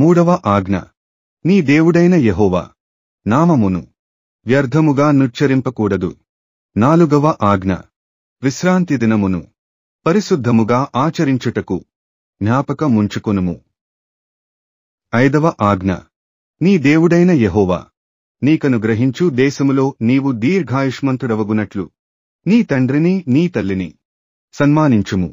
మూడవ ఆజ్ఞ నీ దేవుడైన యహోవా నామమును వ్యర్థముగా నుచ్చరింపకూడదు నాలుగవ ఆజ్ఞ విశ్రాంతి దినమును పరిశుద్ధముగా ఆచరించుటకు జ్ఞాపక ముంచుకునుము ఐదవ ఆజ్ఞ నీ దేవుడైన యహోవా నీకనుగ్రహించు దేశములో నీవు దీర్ఘాయుష్మంతుడవగునట్లు నీ తండ్రిని నీ తల్లిని సన్మానించుము